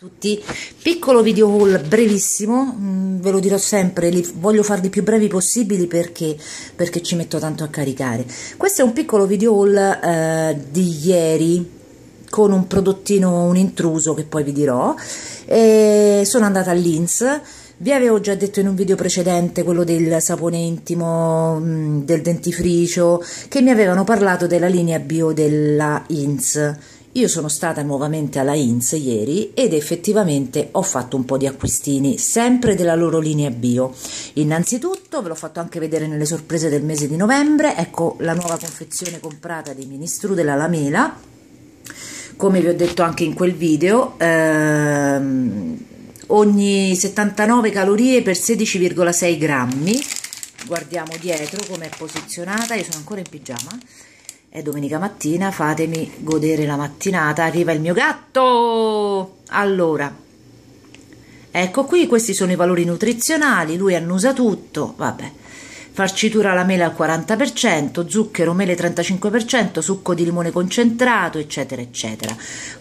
tutti, piccolo video haul brevissimo, mm, ve lo dirò sempre, li, voglio farli più brevi possibili perché, perché, ci metto tanto a caricare. Questo è un piccolo video haul eh, di ieri con un prodottino, un intruso che poi vi dirò. E sono andata all'Inz, vi avevo già detto in un video precedente quello del sapone intimo, mm, del dentifricio, che mi avevano parlato della linea bio della Inz io sono stata nuovamente alla INS ieri ed effettivamente ho fatto un po' di acquistini, sempre della loro linea bio. Innanzitutto ve l'ho fatto anche vedere nelle sorprese del mese di novembre, ecco la nuova confezione comprata dei ministru della Lamela, come vi ho detto anche in quel video. Ehm, ogni 79 calorie per 16,6 grammi guardiamo dietro come è posizionata io sono ancora in pigiama è domenica mattina, fatemi godere la mattinata, arriva il mio gatto! Allora, ecco qui, questi sono i valori nutrizionali, lui annusa tutto, vabbè. Farcitura alla mela al 40%, zucchero, mele 35%, succo di limone concentrato, eccetera, eccetera.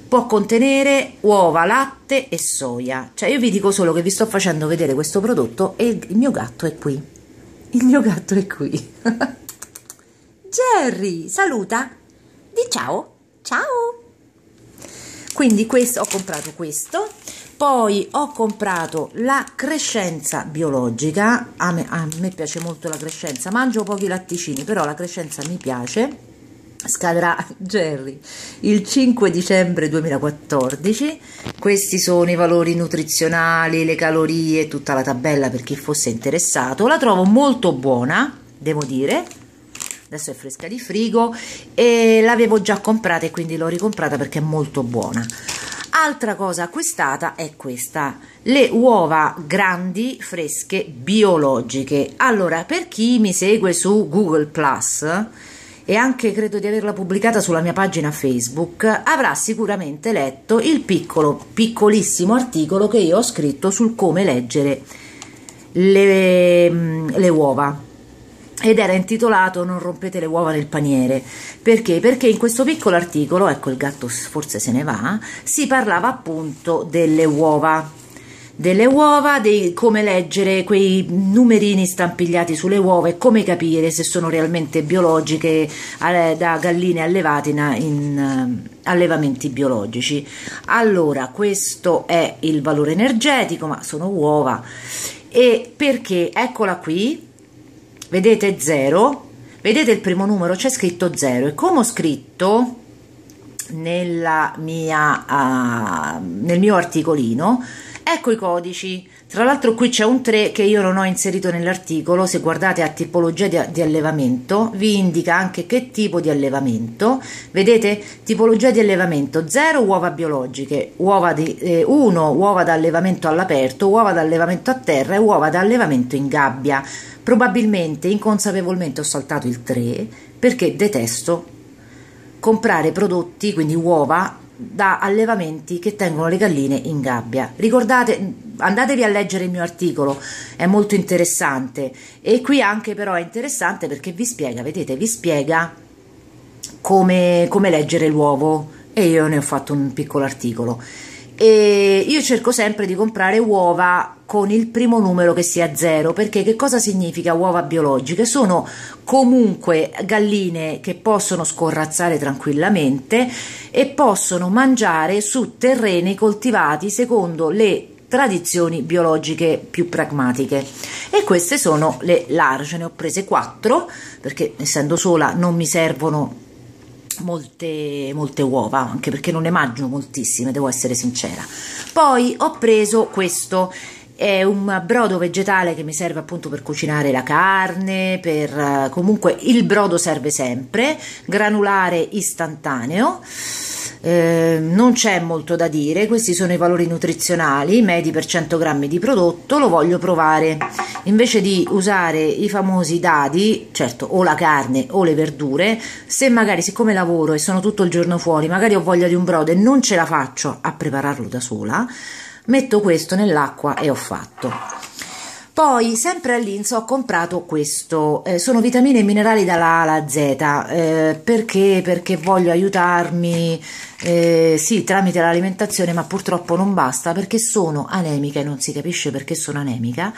Può contenere uova, latte e soia. Cioè io vi dico solo che vi sto facendo vedere questo prodotto e il mio gatto è qui. Il mio gatto è qui. Jerry, saluta. Di ciao. Ciao. Quindi questo, ho comprato questo. Poi ho comprato la crescenza biologica, a me, a me piace molto la crescenza, mangio pochi latticini, però la crescenza mi piace scadrà Jerry il 5 dicembre 2014. Questi sono i valori nutrizionali, le calorie, tutta la tabella per chi fosse interessato. La trovo molto buona, devo dire adesso è fresca di frigo e l'avevo già comprata e quindi l'ho ricomprata perché è molto buona altra cosa acquistata è questa le uova grandi fresche biologiche allora per chi mi segue su google plus e anche credo di averla pubblicata sulla mia pagina Facebook, avrà sicuramente letto il piccolo, piccolissimo articolo che io ho scritto sul come leggere le, mm, le uova ed era intitolato Non rompete le uova nel paniere. Perché? Perché in questo piccolo articolo, ecco il gatto forse se ne va, si parlava appunto delle uova delle uova, di come leggere quei numerini stampigliati sulle uova e come capire se sono realmente biologiche da galline allevate in, eh, allevamenti biologici. Allora, questo è il valore energetico, ma sono uova. E perché? Eccola qui, vedete 0, vedete il primo numero c'è scritto 0 e come ho scritto nella mia, uh, nel mio articolino Ecco i codici. Tra l'altro qui c'è un 3 che io non ho inserito nell'articolo, se guardate a tipologia di, allevamento vi indica anche che tipo di allevamento. Vedete? Tipologia di allevamento 0 uova biologiche, uova di, 1 eh, uova da allevamento all'aperto, uova da allevamento a terra e uova da allevamento in gabbia. Probabilmente inconsapevolmente ho saltato il 3 perché detesto comprare prodotti, quindi uova da allevamenti che tengono le galline in gabbia. Ricordate, andatevi a leggere il mio articolo, è molto interessante e qui anche però è interessante perché vi spiega, vedete, vi spiega come, come leggere l'uovo e io ne ho fatto un piccolo articolo e io cerco sempre di comprare uova con il primo numero che sia zero perché che cosa significa uova biologiche sono comunque galline che possono scorrazzare tranquillamente e possono mangiare su terreni coltivati secondo le tradizioni biologiche più pragmatiche e queste sono le large ne ho prese 4 perché essendo sola non mi servono molte, molte uova, anche perché non ne mangio moltissime, devo essere sincera. Poi ho preso questo è un brodo vegetale che mi serve appunto per cucinare la carne, per comunque il brodo serve sempre, granulare istantaneo. Ehm, non c'è molto da dire, questi sono i valori nutrizionali medi per 100 grammi di prodotto, lo voglio provare. Invece di usare i famosi dadi, certo o la carne o le verdure, se magari siccome lavoro e sono tutto il giorno fuori, magari ho voglia di un brodo e non ce la faccio a prepararlo da sola, metto questo nell'acqua e ho fatto. Poi, sempre all'Inso, ho comprato questo. Eh, sono vitamine e minerali dalla A alla Z. Eh, perché? Perché voglio aiutarmi, eh, sì, tramite l'alimentazione, ma purtroppo non basta perché sono anemica e non si capisce perché sono anemica.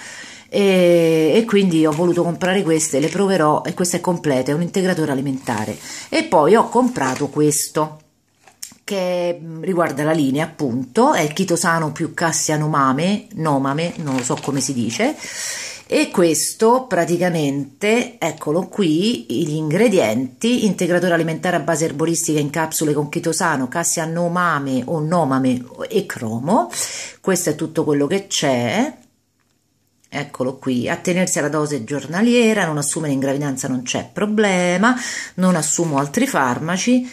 E, e, quindi ho voluto comprare queste, le proverò e questa è completa, è un integratore alimentare. E poi ho comprato questo che mm, riguarda la linea, appunto, è il chitosano più cassianomame, nomame, non lo so come si dice. E questo praticamente, eccolo qui, gli ingredienti, integratore alimentare a base erboristica in capsule con chitosano, cassianomame o nomame e cromo. Questo è tutto quello che c'è. Eccolo qui, attenersi alla dose giornaliera, non assumere in gravidanza non c'è problema, non assumo altri farmaci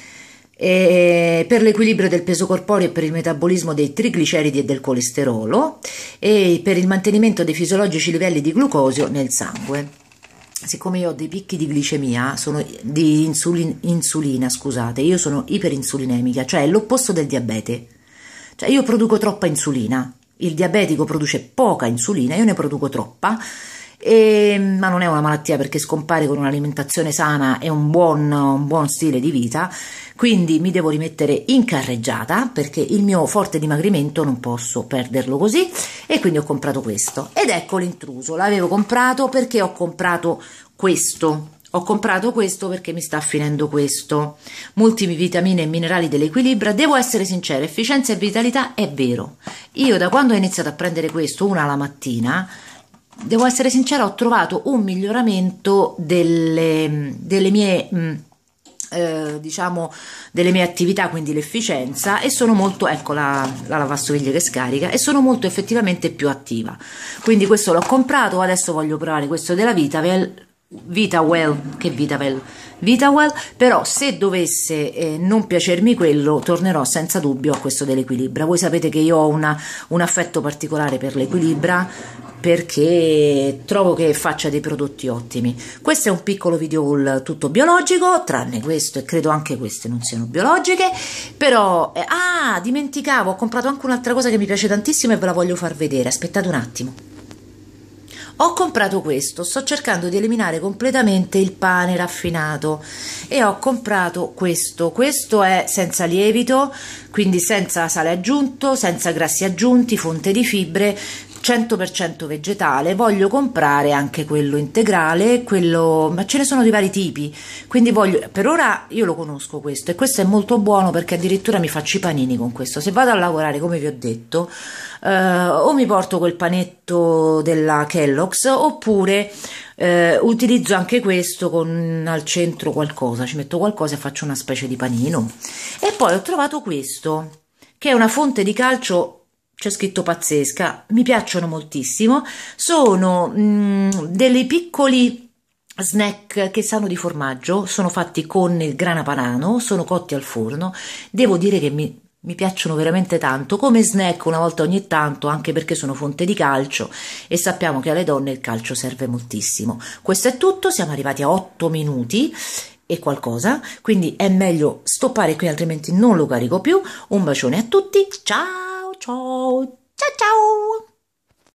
eh, per l'equilibrio del peso corporeo e per il metabolismo dei trigliceridi e del colesterolo e per il mantenimento dei fisiologici livelli di glucosio nel sangue siccome io ho dei picchi di glicemia, sono di insulin, insulina, scusate, io sono iperinsulinemica, cioè l'opposto del diabete. Cioè io produco troppa insulina. Il diabetico produce poca insulina, io ne produco troppa e, ehm, ma non è una malattia perché scompare con un'alimentazione sana e un buon, un buon stile di vita. Quindi mi devo rimettere in carreggiata perché il mio forte dimagrimento non posso perderlo così e quindi ho comprato questo. Ed ecco l'intruso, l'avevo comprato perché ho comprato questo ho comprato questo perché mi sta finendo questo. Multimi vitamine e minerali dell'equilibrio. Devo essere sincera, efficienza e vitalità è vero. Io da quando ho iniziato a prendere questo, una alla mattina, devo essere sincera, ho trovato un miglioramento delle, delle mie... Mh, mm, eh, diciamo delle mie attività quindi l'efficienza e sono molto ecco la, la, lavastoviglie che scarica e sono molto effettivamente più attiva quindi questo l'ho comprato adesso voglio provare questo della Vitavel Vitawell, che Vitawell, Vitawell, però se dovesse eh, non piacermi quello tornerò senza dubbio a questo dell'equilibra. Voi sapete che io ho una, un affetto particolare per l'equilibra perché trovo che faccia dei prodotti ottimi. Questo è un piccolo video haul tutto biologico, tranne questo e credo anche queste non siano biologiche, però eh, ah, dimenticavo, ho comprato anche un'altra cosa che mi piace tantissimo e ve la voglio far vedere. Aspettate un attimo. Ho comprato questo, sto cercando di eliminare completamente il pane raffinato e ho comprato questo. Questo è senza lievito, quindi senza sale aggiunto, senza grassi aggiunti, fonte di fibre, 100% vegetale, voglio comprare anche quello integrale, quello, ma ce ne sono di vari tipi, quindi voglio, per ora io lo conosco questo e questo è molto buono perché addirittura mi faccio i panini con questo, se vado a lavorare come vi ho detto eh, o mi porto quel panetto della Kellogg's oppure eh, utilizzo anche questo con al centro qualcosa, ci metto qualcosa e faccio una specie di panino e poi ho trovato questo che è una fonte di calcio c'è scritto pazzesca, mi piacciono moltissimo, sono mh, mm, delle piccoli snack che sanno di formaggio, sono fatti con il grana panano, sono cotti al forno, devo dire che mi, mi, piacciono veramente tanto, come snack una volta ogni tanto, anche perché sono fonte di calcio e sappiamo che alle donne il calcio serve moltissimo. Questo è tutto, siamo arrivati a 8 minuti e qualcosa, quindi è meglio stoppare qui altrimenti non lo carico più. Un bacione a tutti, ciao! 招招。